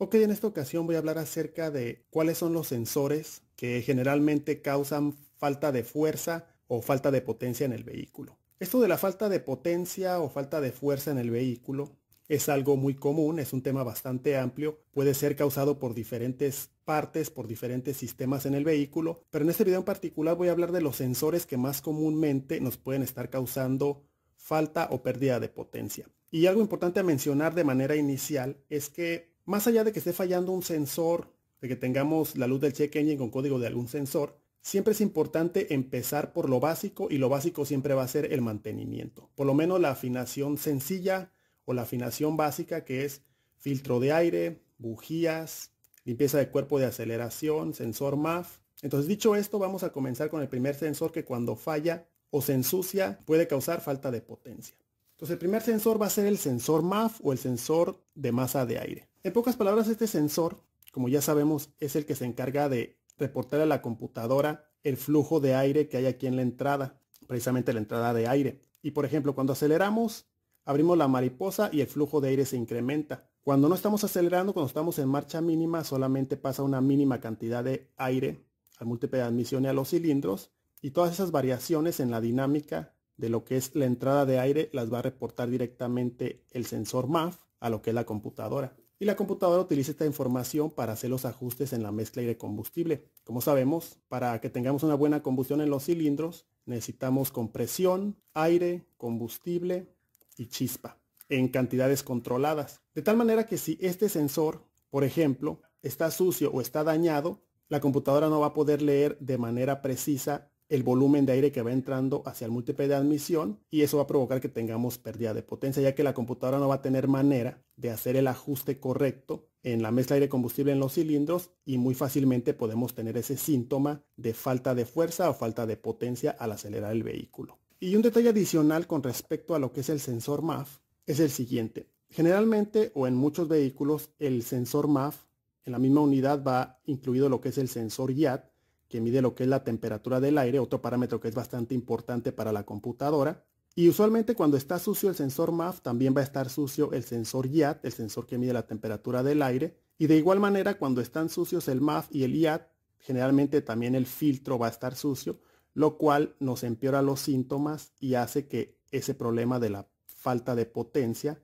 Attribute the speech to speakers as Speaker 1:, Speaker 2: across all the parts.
Speaker 1: Ok, en esta ocasión voy a hablar acerca de cuáles son los sensores que generalmente causan falta de fuerza o falta de potencia en el vehículo. Esto de la falta de potencia o falta de fuerza en el vehículo es algo muy común, es un tema bastante amplio, puede ser causado por diferentes partes, por diferentes sistemas en el vehículo, pero en este video en particular voy a hablar de los sensores que más comúnmente nos pueden estar causando falta o pérdida de potencia. Y algo importante a mencionar de manera inicial es que más allá de que esté fallando un sensor, de que tengamos la luz del check engine con código de algún sensor, siempre es importante empezar por lo básico y lo básico siempre va a ser el mantenimiento. Por lo menos la afinación sencilla o la afinación básica que es filtro de aire, bujías, limpieza de cuerpo de aceleración, sensor MAF. Entonces dicho esto, vamos a comenzar con el primer sensor que cuando falla o se ensucia puede causar falta de potencia. Entonces el primer sensor va a ser el sensor MAF o el sensor de masa de aire. En pocas palabras, este sensor, como ya sabemos, es el que se encarga de reportar a la computadora el flujo de aire que hay aquí en la entrada, precisamente la entrada de aire. Y por ejemplo, cuando aceleramos, abrimos la mariposa y el flujo de aire se incrementa. Cuando no estamos acelerando, cuando estamos en marcha mínima, solamente pasa una mínima cantidad de aire al múltiple de admisión y a los cilindros. Y todas esas variaciones en la dinámica de lo que es la entrada de aire las va a reportar directamente el sensor MAF a lo que es la computadora. Y la computadora utiliza esta información para hacer los ajustes en la mezcla aire combustible. Como sabemos, para que tengamos una buena combustión en los cilindros, necesitamos compresión, aire, combustible y chispa en cantidades controladas. De tal manera que si este sensor, por ejemplo, está sucio o está dañado, la computadora no va a poder leer de manera precisa el volumen de aire que va entrando hacia el múltiple de admisión y eso va a provocar que tengamos pérdida de potencia ya que la computadora no va a tener manera de hacer el ajuste correcto en la mezcla aire-combustible en los cilindros y muy fácilmente podemos tener ese síntoma de falta de fuerza o falta de potencia al acelerar el vehículo. Y un detalle adicional con respecto a lo que es el sensor MAF es el siguiente. Generalmente o en muchos vehículos el sensor MAF en la misma unidad va incluido lo que es el sensor YAT que mide lo que es la temperatura del aire, otro parámetro que es bastante importante para la computadora. Y usualmente cuando está sucio el sensor MAF, también va a estar sucio el sensor IAT, el sensor que mide la temperatura del aire. Y de igual manera, cuando están sucios el MAF y el IAT, generalmente también el filtro va a estar sucio, lo cual nos empeora los síntomas y hace que ese problema de la falta de potencia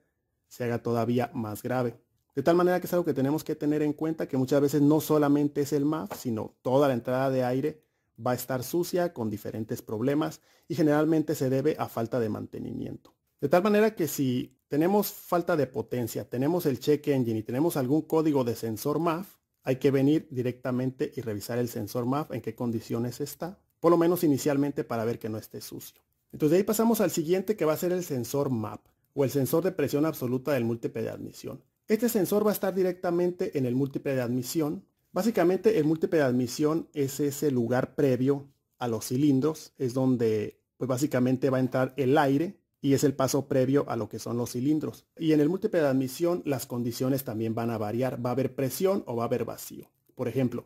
Speaker 1: se haga todavía más grave. De tal manera que es algo que tenemos que tener en cuenta, que muchas veces no solamente es el MAF, sino toda la entrada de aire va a estar sucia, con diferentes problemas, y generalmente se debe a falta de mantenimiento. De tal manera que si tenemos falta de potencia, tenemos el check engine y tenemos algún código de sensor MAF, hay que venir directamente y revisar el sensor MAF en qué condiciones está, por lo menos inicialmente para ver que no esté sucio. Entonces de ahí pasamos al siguiente que va a ser el sensor MAP o el sensor de presión absoluta del múltiple de admisión. Este sensor va a estar directamente en el múltiple de admisión. Básicamente el múltiple de admisión es ese lugar previo a los cilindros, es donde pues básicamente va a entrar el aire y es el paso previo a lo que son los cilindros. Y en el múltiple de admisión las condiciones también van a variar, va a haber presión o va a haber vacío. Por ejemplo,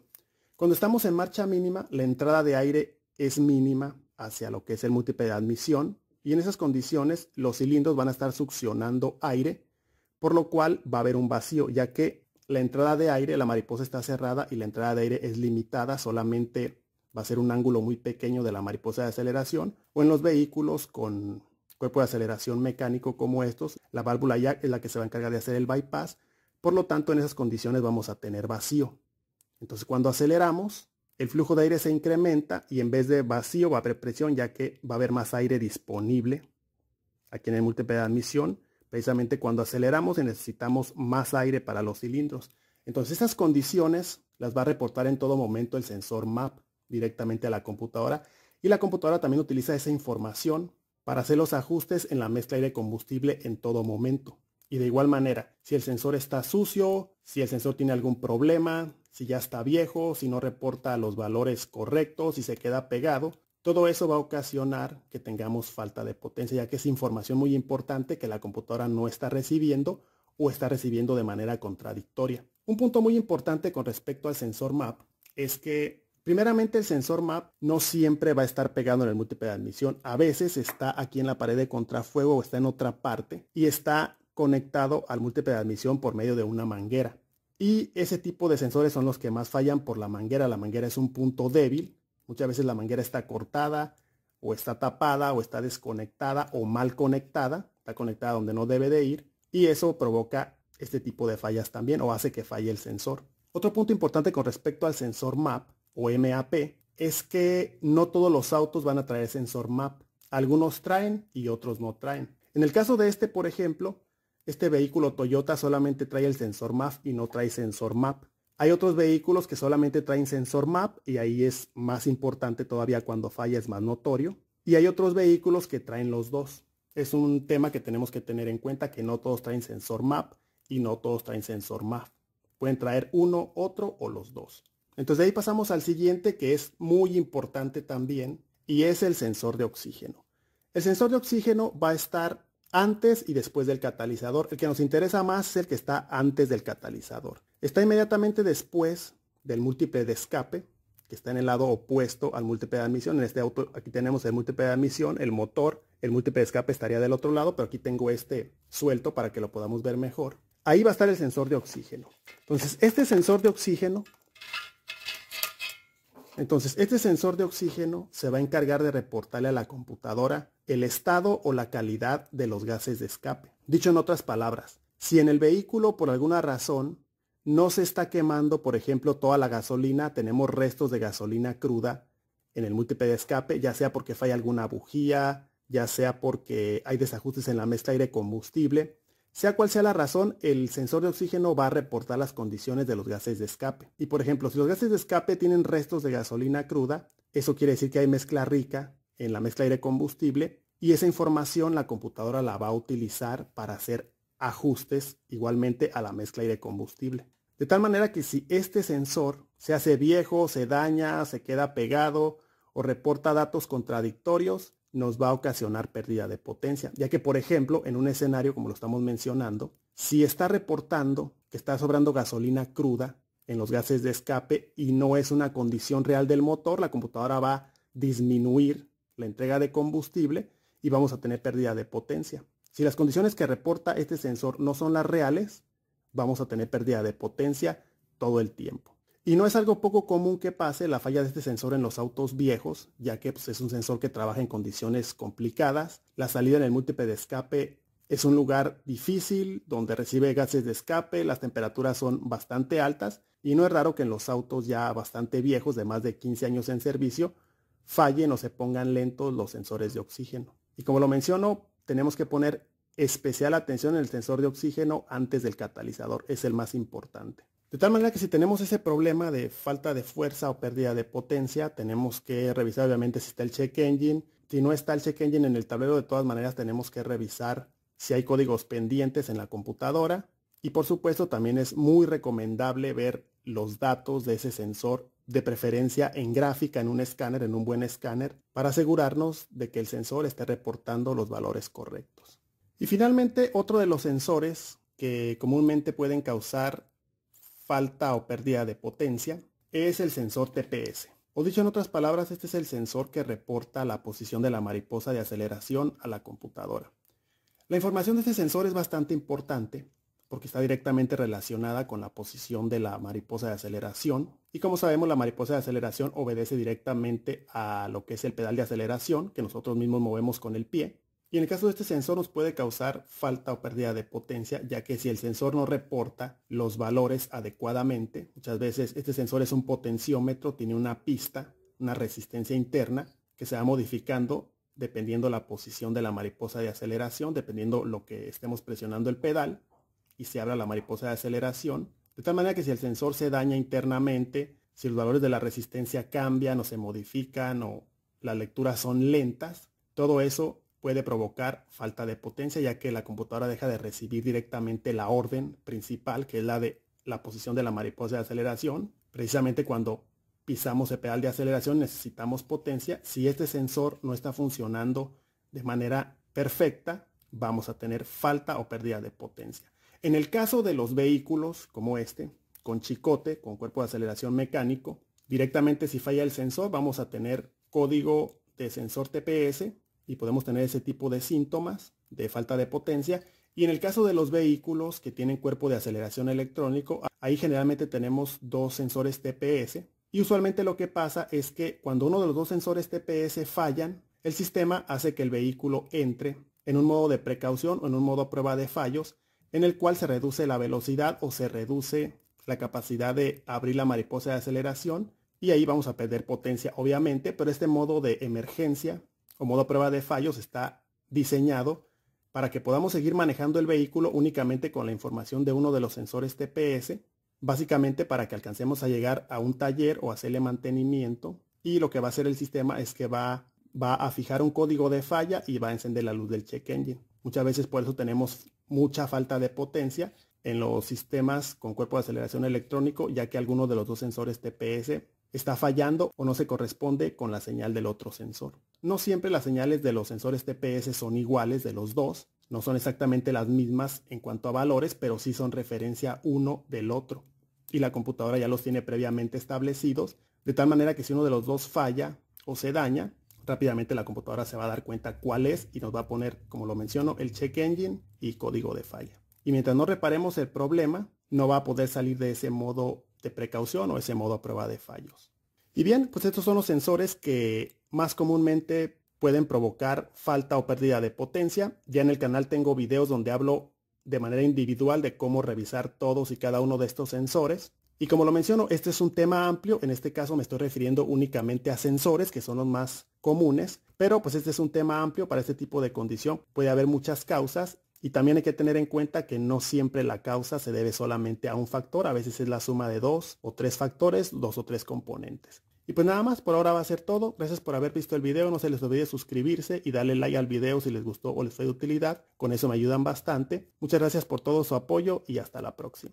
Speaker 1: cuando estamos en marcha mínima, la entrada de aire es mínima hacia lo que es el múltiple de admisión y en esas condiciones los cilindros van a estar succionando aire por lo cual va a haber un vacío, ya que la entrada de aire, la mariposa está cerrada y la entrada de aire es limitada, solamente va a ser un ángulo muy pequeño de la mariposa de aceleración, o en los vehículos con cuerpo de aceleración mecánico como estos, la válvula ya es la que se va a encargar de hacer el bypass, por lo tanto en esas condiciones vamos a tener vacío. Entonces cuando aceleramos, el flujo de aire se incrementa y en vez de vacío va a haber presión ya que va a haber más aire disponible aquí en el múltiple de admisión precisamente cuando aceleramos y necesitamos más aire para los cilindros. Entonces esas condiciones las va a reportar en todo momento el sensor MAP directamente a la computadora y la computadora también utiliza esa información para hacer los ajustes en la mezcla aire-combustible en todo momento. Y de igual manera, si el sensor está sucio, si el sensor tiene algún problema, si ya está viejo, si no reporta los valores correctos, si se queda pegado, todo eso va a ocasionar que tengamos falta de potencia, ya que es información muy importante que la computadora no está recibiendo o está recibiendo de manera contradictoria. Un punto muy importante con respecto al sensor map es que primeramente el sensor map no siempre va a estar pegado en el múltiple de admisión. A veces está aquí en la pared de contrafuego o está en otra parte y está conectado al múltiple de admisión por medio de una manguera. Y ese tipo de sensores son los que más fallan por la manguera. La manguera es un punto débil Muchas veces la manguera está cortada o está tapada o está desconectada o mal conectada, está conectada donde no debe de ir y eso provoca este tipo de fallas también o hace que falle el sensor. Otro punto importante con respecto al sensor MAP o MAP es que no todos los autos van a traer sensor MAP. Algunos traen y otros no traen. En el caso de este, por ejemplo, este vehículo Toyota solamente trae el sensor MAP y no trae sensor MAP. Hay otros vehículos que solamente traen sensor map y ahí es más importante todavía cuando falla, es más notorio. Y hay otros vehículos que traen los dos. Es un tema que tenemos que tener en cuenta que no todos traen sensor map y no todos traen sensor map. Pueden traer uno, otro o los dos. Entonces de ahí pasamos al siguiente que es muy importante también y es el sensor de oxígeno. El sensor de oxígeno va a estar antes y después del catalizador. El que nos interesa más es el que está antes del catalizador. Está inmediatamente después del múltiple de escape, que está en el lado opuesto al múltiple de admisión. En este auto aquí tenemos el múltiple de admisión, el motor, el múltiple de escape estaría del otro lado, pero aquí tengo este suelto para que lo podamos ver mejor. Ahí va a estar el sensor de oxígeno. Entonces, este sensor de oxígeno entonces, este sensor de oxígeno se va a encargar de reportarle a la computadora el estado o la calidad de los gases de escape. Dicho en otras palabras, si en el vehículo por alguna razón no se está quemando, por ejemplo, toda la gasolina, tenemos restos de gasolina cruda en el múltiple de escape, ya sea porque falla alguna bujía, ya sea porque hay desajustes en la mezcla aire-combustible, sea cual sea la razón, el sensor de oxígeno va a reportar las condiciones de los gases de escape. Y por ejemplo, si los gases de escape tienen restos de gasolina cruda, eso quiere decir que hay mezcla rica en la mezcla aire-combustible y esa información la computadora la va a utilizar para hacer ajustes igualmente a la mezcla aire-combustible. De tal manera que si este sensor se hace viejo, se daña, se queda pegado o reporta datos contradictorios, nos va a ocasionar pérdida de potencia, ya que por ejemplo en un escenario como lo estamos mencionando, si está reportando que está sobrando gasolina cruda en los gases de escape y no es una condición real del motor, la computadora va a disminuir la entrega de combustible y vamos a tener pérdida de potencia. Si las condiciones que reporta este sensor no son las reales, vamos a tener pérdida de potencia todo el tiempo. Y no es algo poco común que pase la falla de este sensor en los autos viejos, ya que pues, es un sensor que trabaja en condiciones complicadas. La salida en el múltiple de escape es un lugar difícil donde recibe gases de escape, las temperaturas son bastante altas y no es raro que en los autos ya bastante viejos, de más de 15 años en servicio, fallen o se pongan lentos los sensores de oxígeno. Y como lo menciono, tenemos que poner especial atención en el sensor de oxígeno antes del catalizador, es el más importante. De tal manera que si tenemos ese problema de falta de fuerza o pérdida de potencia, tenemos que revisar obviamente si está el check engine. Si no está el check engine en el tablero, de todas maneras tenemos que revisar si hay códigos pendientes en la computadora. Y por supuesto también es muy recomendable ver los datos de ese sensor, de preferencia en gráfica, en un escáner, en un buen escáner, para asegurarnos de que el sensor esté reportando los valores correctos. Y finalmente, otro de los sensores que comúnmente pueden causar falta o pérdida de potencia, es el sensor TPS. O dicho en otras palabras, este es el sensor que reporta la posición de la mariposa de aceleración a la computadora. La información de este sensor es bastante importante porque está directamente relacionada con la posición de la mariposa de aceleración. Y como sabemos, la mariposa de aceleración obedece directamente a lo que es el pedal de aceleración que nosotros mismos movemos con el pie. Y en el caso de este sensor nos puede causar falta o pérdida de potencia, ya que si el sensor no reporta los valores adecuadamente, muchas veces este sensor es un potenciómetro, tiene una pista, una resistencia interna que se va modificando dependiendo la posición de la mariposa de aceleración, dependiendo lo que estemos presionando el pedal y se abra la mariposa de aceleración. De tal manera que si el sensor se daña internamente, si los valores de la resistencia cambian o se modifican o las lecturas son lentas, todo eso puede provocar falta de potencia ya que la computadora deja de recibir directamente la orden principal que es la de la posición de la mariposa de aceleración. Precisamente cuando pisamos el pedal de aceleración necesitamos potencia. Si este sensor no está funcionando de manera perfecta, vamos a tener falta o pérdida de potencia. En el caso de los vehículos como este, con chicote, con cuerpo de aceleración mecánico, directamente si falla el sensor vamos a tener código de sensor TPS y podemos tener ese tipo de síntomas de falta de potencia. Y en el caso de los vehículos que tienen cuerpo de aceleración electrónico, ahí generalmente tenemos dos sensores TPS. Y usualmente lo que pasa es que cuando uno de los dos sensores TPS fallan, el sistema hace que el vehículo entre en un modo de precaución o en un modo prueba de fallos, en el cual se reduce la velocidad o se reduce la capacidad de abrir la mariposa de aceleración y ahí vamos a perder potencia obviamente, pero este modo de emergencia o modo prueba de fallos está diseñado para que podamos seguir manejando el vehículo únicamente con la información de uno de los sensores TPS, básicamente para que alcancemos a llegar a un taller o hacerle mantenimiento y lo que va a hacer el sistema es que va, va a fijar un código de falla y va a encender la luz del check engine. Muchas veces por eso tenemos mucha falta de potencia en los sistemas con cuerpo de aceleración electrónico, ya que alguno de los dos sensores TPS está fallando o no se corresponde con la señal del otro sensor. No siempre las señales de los sensores TPS son iguales de los dos, no son exactamente las mismas en cuanto a valores, pero sí son referencia uno del otro. Y la computadora ya los tiene previamente establecidos, de tal manera que si uno de los dos falla o se daña, rápidamente la computadora se va a dar cuenta cuál es y nos va a poner, como lo menciono, el check engine y código de falla. Y mientras no reparemos el problema, no va a poder salir de ese modo de precaución o ese modo a prueba de fallos. Y bien, pues estos son los sensores que más comúnmente pueden provocar falta o pérdida de potencia. Ya en el canal tengo videos donde hablo de manera individual de cómo revisar todos y cada uno de estos sensores. Y como lo menciono, este es un tema amplio, en este caso me estoy refiriendo únicamente a sensores, que son los más comunes, pero pues este es un tema amplio para este tipo de condición. Puede haber muchas causas y también hay que tener en cuenta que no siempre la causa se debe solamente a un factor, a veces es la suma de dos o tres factores, dos o tres componentes. Y pues nada más, por ahora va a ser todo. Gracias por haber visto el video, no se les olvide suscribirse y darle like al video si les gustó o les fue de utilidad, con eso me ayudan bastante. Muchas gracias por todo su apoyo y hasta la próxima.